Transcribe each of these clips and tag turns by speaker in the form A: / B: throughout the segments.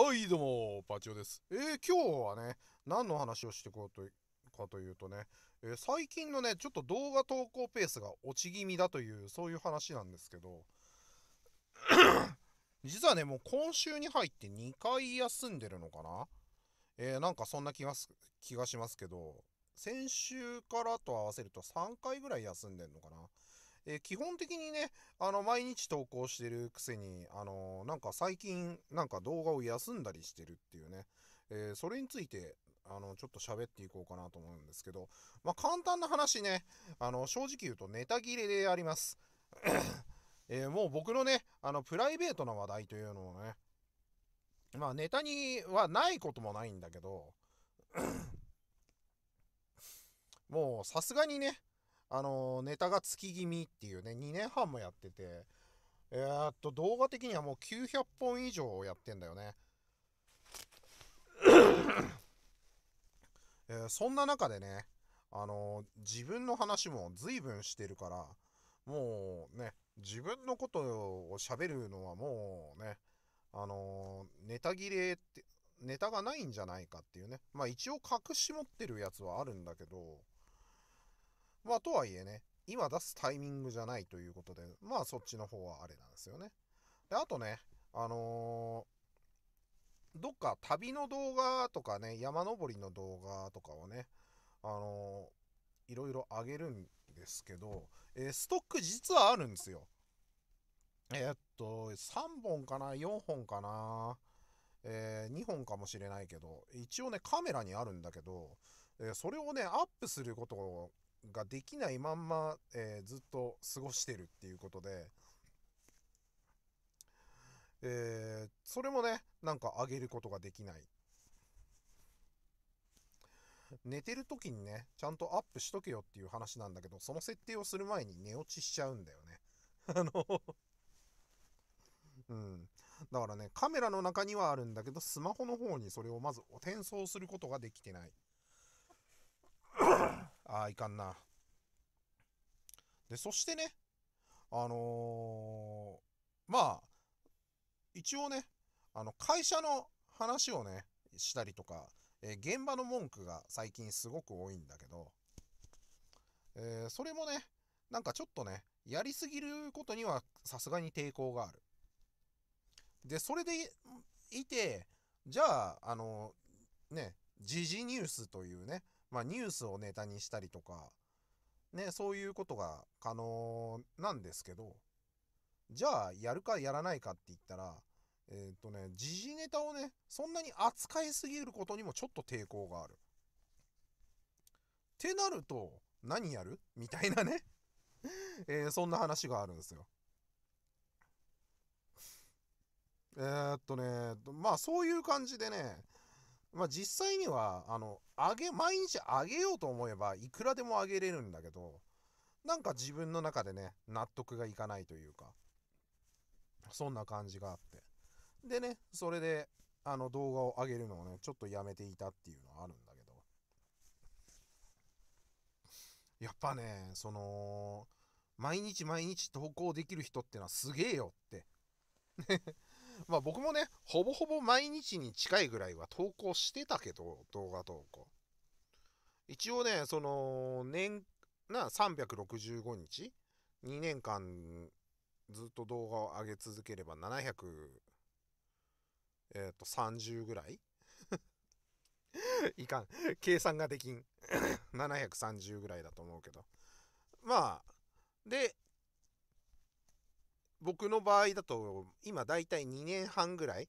A: はい、どうも、パチオです。えー、今日はね、何の話をしていこうとかというとね、えー、最近のね、ちょっと動画投稿ペースが落ち気味だという、そういう話なんですけど、実はね、もう今週に入って2回休んでるのかなえー、なんかそんな気がす気がしますけど、先週からと合わせると3回ぐらい休んでんのかなえ基本的にね、あの、毎日投稿してるくせに、あのなんか最近、なんか動画を休んだりしてるっていうね、えそれについて、あの、ちょっと喋っていこうかなと思うんですけど、まあ、簡単な話ね、あの、正直言うとネタ切れであります。えー、もう僕のね、あの、プライベートな話題というのをね、まあ、ネタにはないこともないんだけど、もうさすがにね、あの、ネタが月気味っていうね、2年半もやってて、えー、っと、動画的にはもう900本以上やってんだよね。えー、そんな中でね、あの自分の話も随分してるから、もうね、自分のことを喋るのはもうね、あのネタ切れって、ネタがないんじゃないかっていうね。まあ一応隠し持ってるやつはあるんだけど、まあとはいえね、今出すタイミングじゃないということで、まあそっちの方はあれなんですよね。で、あとね、あのー、どっか旅の動画とかね、山登りの動画とかをね、あのー、いろいろ上げるんですけど、えー、ストック実はあるんですよ。えー、っと、3本かな ?4 本かなえー、2本かもしれないけど、一応ね、カメラにあるんだけど、えー、それをね、アップすることができないまんま、えー、ずっと過ごしてるっていうことで、えー、それもね、なんかあげることができない。寝てる時にね、ちゃんとアップしとけよっていう話なんだけど、その設定をする前に寝落ちしちゃうんだよね。あのうん。だからね、カメラの中にはあるんだけど、スマホの方にそれをまず転送することができてない。ああ、いかんな。で、そしてね、あのー、まあ、一応ね、あの、会社の話をね、したりとか、えー、現場の文句が最近すごく多いんだけど、えー、それもね、なんかちょっとね、やりすぎることにはさすがに抵抗がある。で、それでいて、じゃあ、あの、ね、時事ニュースというね、まあ、ニュースをネタにしたりとか、ね、そういうことが可能なんですけど、じゃあ、やるかやらないかって言ったら、えー、っとね、時事ネタをね、そんなに扱いすぎることにもちょっと抵抗がある。ってなると、何やるみたいなね えー、そんな話があるんですよ。えー、っとね、まあそういう感じでね、まあ、実際には、あの、あげ、毎日あげようと思えば、いくらでもあげれるんだけど、なんか自分の中でね、納得がいかないというか、そんな感じがあって。でね、それで、あの、動画を上げるのをね、ちょっとやめていたっていうのはあるんだけど、やっぱね、その、毎日毎日投稿できる人ってのはすげえよって。まあ僕もね、ほぼほぼ毎日に近いぐらいは投稿してたけど、動画投稿。一応ね、その、年、な、365日 ?2 年間ずっと動画を上げ続ければ700、えっ、ー、と、30ぐらい いかん。計算ができん。730ぐらいだと思うけど。まあ、で、僕の場合だと、今大体2年半ぐらい、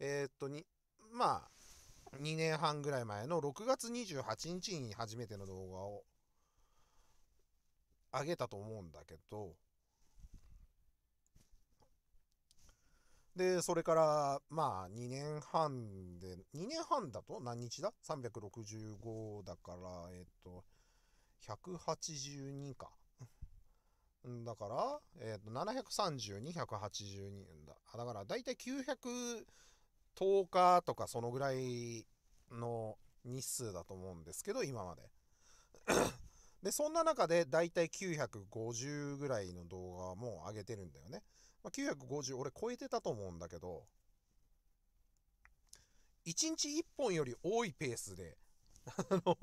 A: えー、っとに、まあ、2年半ぐらい前の6月28日に初めての動画を上げたと思うんだけど、で、それから、まあ、2年半で、2年半だと何日だ ?365 だから、えっと、182か。だから、えっ、ー、と、730、282だ。だから、だいたい910日とか、そのぐらいの日数だと思うんですけど、今まで。で、そんな中で、だいたい950ぐらいの動画も上げてるんだよね。まあ、950、俺超えてたと思うんだけど、1日1本より多いペースで、あの、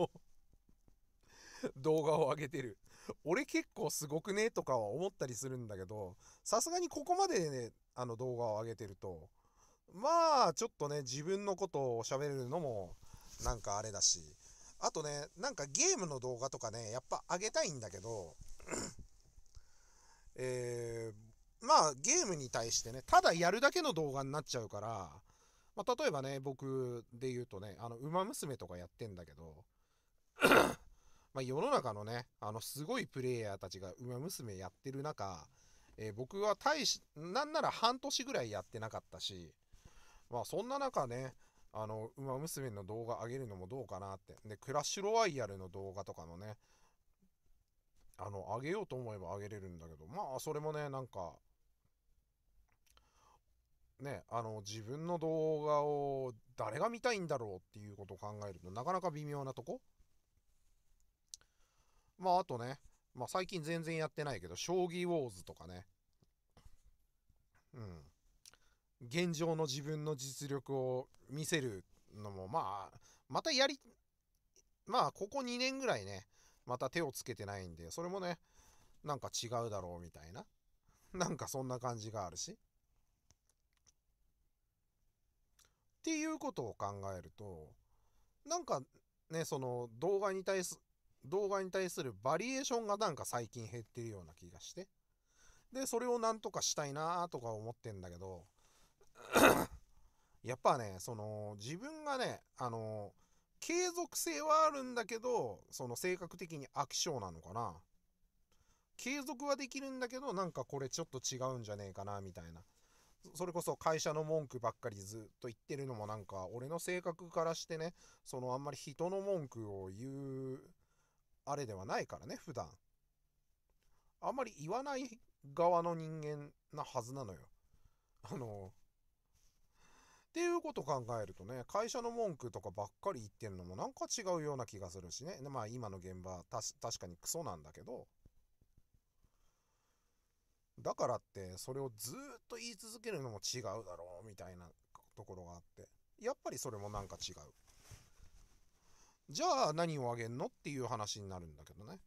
A: 動画を上げてる。俺結構すごくねとかは思ったりするんだけど、さすがにここまでね、あの動画を上げてると、まあ、ちょっとね、自分のことを喋るのも、なんかあれだし、あとね、なんかゲームの動画とかね、やっぱ上げたいんだけど、えー、まあ、ゲームに対してね、ただやるだけの動画になっちゃうから、まあ、例えばね、僕で言うとね、あの、ウマ娘とかやってんだけど、まあ、世の中のね、あの、すごいプレイヤーたちが、ウマ娘やってる中、えー、僕は大し、なんなら半年ぐらいやってなかったし、まあ、そんな中ね、あの、ウマ娘の動画上げるのもどうかなって。で、クラッシュロワイヤルの動画とかもね、あの、上げようと思えば上げれるんだけど、まあ、それもね、なんか、ね、あの、自分の動画を誰が見たいんだろうっていうことを考えると、なかなか微妙なとこまああとね、まあ最近全然やってないけど、将棋ウォーズとかね、うん。現状の自分の実力を見せるのも、まあ、またやり、まあここ2年ぐらいね、また手をつけてないんで、それもね、なんか違うだろうみたいな。なんかそんな感じがあるし。っていうことを考えると、なんかね、その動画に対す動画に対するバリエーションがなんか最近減ってるような気がして。で、それをなんとかしたいなとか思ってんだけど やっぱね、その自分がね、あの、継続性はあるんだけど、その性格的に飽き性なのかな。継続はできるんだけど、なんかこれちょっと違うんじゃねえかな、みたいな。それこそ会社の文句ばっかりずっと言ってるのもなんか、俺の性格からしてね、そのあんまり人の文句を言うあれではないからね、普段。あんまり言わない側の人間なはずなのよ。あの、っていうこと考えるとね、会社の文句とかばっかり言ってるのもなんか違うような気がするしね。でまあ今の現場たし、確かにクソなんだけど。だからってそれをずっと言い続けるのも違うだろうみたいなところがあって。やっぱりそれもなんか違う。じゃあ何をあげんのっていう話になるんだけどね。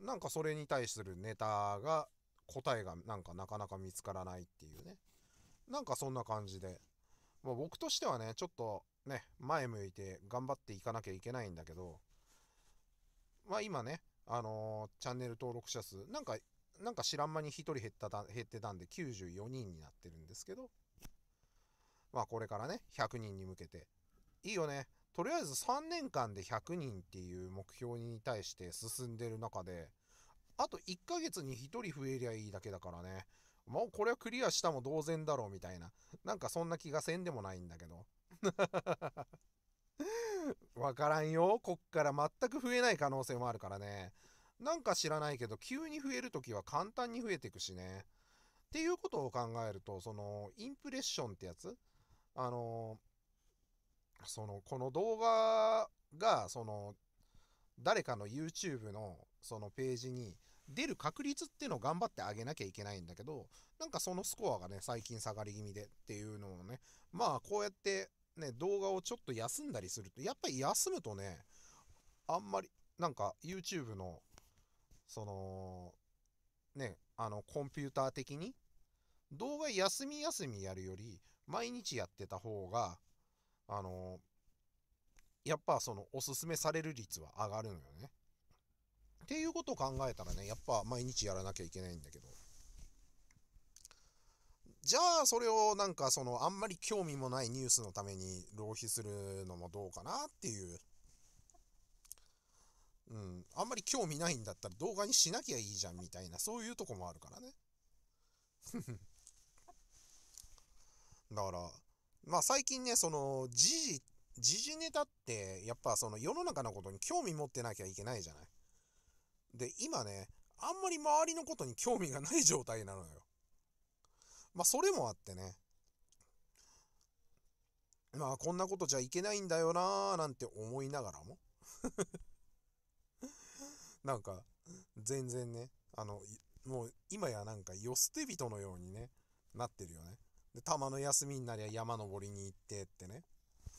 A: なんかそれに対するネタが、答えがなんかなかなか見つからないっていうね。なんかそんな感じで。まあ、僕としてはね、ちょっとね、前向いて頑張っていかなきゃいけないんだけど、まあ今ね、あのー、チャンネル登録者数、なんか、なんか知らん間に1人減った減ってたんで94人になってるんですけど、まあこれからね、100人に向けて、いいよね。とりあえず3年間で100人っていう目標に対して進んでる中で、あと1ヶ月に1人増えりゃいいだけだからね。もうこれはクリアしたも同然だろうみたいな。なんかそんな気がせんでもないんだけど。わからんよ。こっから全く増えない可能性もあるからね。なんか知らないけど、急に増えるときは簡単に増えていくしね。っていうことを考えると、その、インプレッションってやつあのーその、この動画が、その、誰かの YouTube のそのページに出る確率っていうのを頑張ってあげなきゃいけないんだけど、なんかそのスコアがね、最近下がり気味でっていうのをね、まあこうやってね、動画をちょっと休んだりすると、やっぱり休むとね、あんまり、なんか YouTube の、その、ね、あの、コンピューター的に、動画休み休みやるより、毎日やってた方が、あのー、やっぱそのおすすめされる率は上がるのよね。っていうことを考えたらね、やっぱ毎日やらなきゃいけないんだけど。じゃあ、それをなんかその、あんまり興味もないニュースのために浪費するのもどうかなっていう。うん。あんまり興味ないんだったら動画にしなきゃいいじゃんみたいな、そういうとこもあるからね。だから、まあ最近ね、その、時事、時事ネタって、やっぱその世の中のことに興味持ってなきゃいけないじゃない。で、今ね、あんまり周りのことに興味がない状態なのよ。まあそれもあってね。まあこんなことじゃいけないんだよなーなんて思いながらも。なんか、全然ね、あの、もう今やなんかよすて人のようにね、なってるよね。で、たまの休みになりゃ山登りに行ってってね。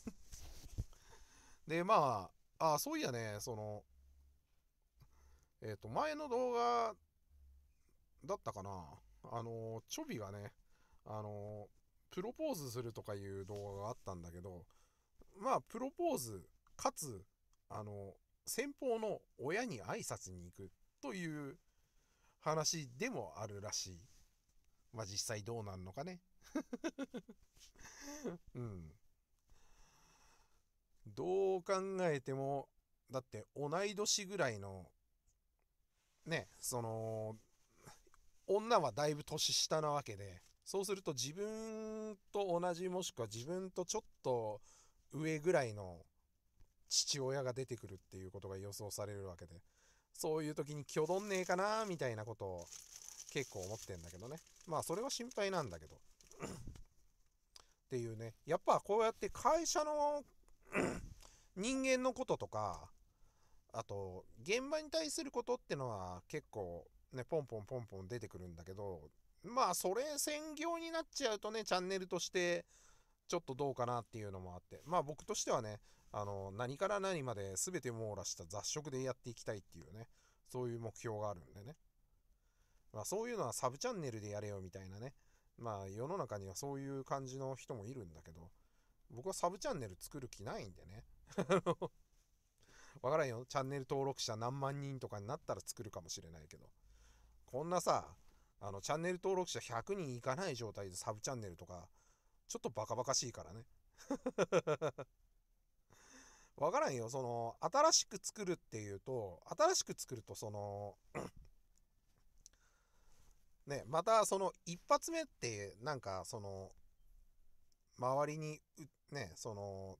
A: で、まあ、ああ、そういやね、その、えっ、ー、と、前の動画だったかな。あの、チョビがね、あの、プロポーズするとかいう動画があったんだけど、まあ、プロポーズ、かつ、あの、先方の親に挨拶に行くという話でもあるらしい。まあ実際どうなんのかね。うん。どう考えても、だって同い年ぐらいの、ね、その、女はだいぶ年下なわけで、そうすると自分と同じもしくは自分とちょっと上ぐらいの父親が出てくるっていうことが予想されるわけで、そういう時に挙どんねえかな、みたいなことを結構思ってんだけどね。まあそれは心配なんだけど。っていうね。やっぱこうやって会社の 人間のこととか、あと現場に対することってのは結構ね、ポンポンポンポン出てくるんだけど、まあそれ専業になっちゃうとね、チャンネルとしてちょっとどうかなっていうのもあって、まあ僕としてはね、あの、何から何まで全て網羅した雑食でやっていきたいっていうね、そういう目標があるんでね。まあ、そういうのはサブチャンネルでやれよみたいなね。まあ世の中にはそういう感じの人もいるんだけど、僕はサブチャンネル作る気ないんでね。わからんよ。チャンネル登録者何万人とかになったら作るかもしれないけど。こんなさ、あのチャンネル登録者100人いかない状態でサブチャンネルとか、ちょっとバカバカしいからね。わからんよ。その、新しく作るっていうと、新しく作ると、その、ね、またその一発目ってなんかその周りにね、その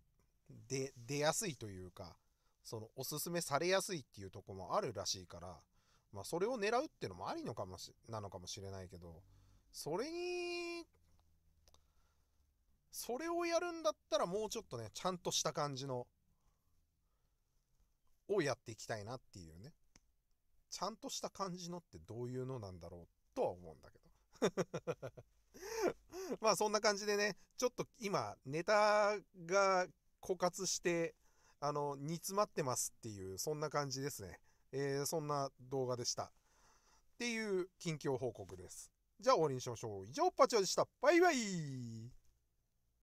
A: 出、出やすいというか、そのおすすめされやすいっていうとこもあるらしいから、まあそれを狙うっていうのもありのかもし、なのかもしれないけど、それに、それをやるんだったらもうちょっとね、ちゃんとした感じの、をやっていきたいなっていうね。ちゃんとした感じのってどういうのなんだろうっとは思うんだけど。まあそんな感じでね、ちょっと今ネタが枯渇して、あの、煮詰まってますっていう、そんな感じですね。えー、そんな動画でした。っていう近況報告です。じゃあ終わりにしましょう。以上、パチオでした。バイバイ